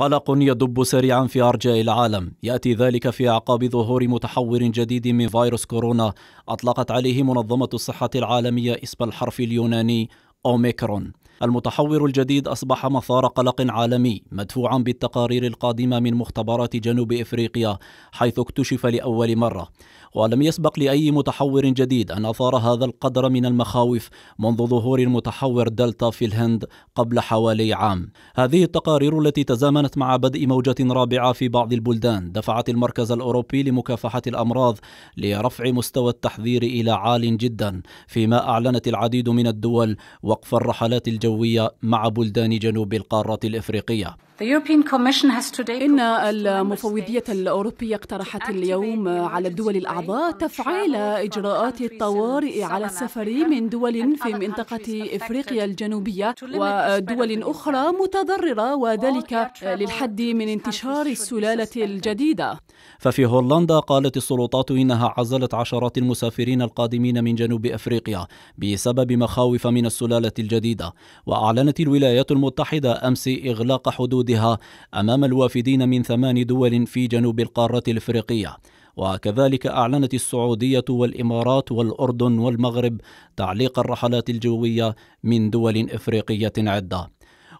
قلق يدب سريعا في ارجاء العالم ياتي ذلك في اعقاب ظهور متحور جديد من فيروس كورونا اطلقت عليه منظمه الصحه العالميه اسم الحرف اليوناني أوميكرون المتحور الجديد أصبح مثار قلق عالمي مدفوعا بالتقارير القادمة من مختبرات جنوب إفريقيا حيث اكتشف لأول مرة ولم يسبق لأي متحور جديد أن أثار هذا القدر من المخاوف منذ ظهور المتحور دلتا في الهند قبل حوالي عام هذه التقارير التي تزامنت مع بدء موجة رابعة في بعض البلدان دفعت المركز الأوروبي لمكافحة الأمراض لرفع مستوى التحذير إلى عال جدا فيما أعلنت العديد من الدول وقف الرحلات الجوية مع بلدان جنوب القارة الإفريقية إن المفوضية الأوروبية اقترحت اليوم على الدول الأعضاء تفعيل إجراءات الطوارئ على السفر من دول في منطقة إفريقيا الجنوبية ودول أخرى متضررة وذلك للحد من انتشار السلالة الجديدة ففي هولندا قالت السلطات إنها عزلت عشرات المسافرين القادمين من جنوب أفريقيا بسبب مخاوف من السلالة الجديدة وأعلنت الولايات المتحدة أمس إغلاق حدود وجودها أمام الوافدين من ثمان دول في جنوب القارة الإفريقية وكذلك أعلنت السعودية والإمارات والأردن والمغرب تعليق الرحلات الجوية من دول إفريقية عدة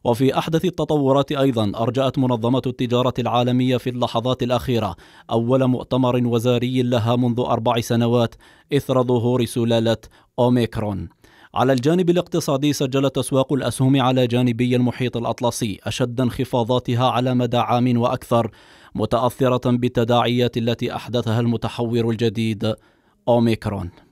وفي أحدث التطورات أيضا أرجأت منظمة التجارة العالمية في اللحظات الأخيرة أول مؤتمر وزاري لها منذ أربع سنوات إثر ظهور سلالة أوميكرون على الجانب الاقتصادي سجلت أسواق الأسهم على جانبي المحيط الأطلسي أشد انخفاضاتها على مدى عام وأكثر متأثرة بالتداعيات التي أحدثها المتحور الجديد أوميكرون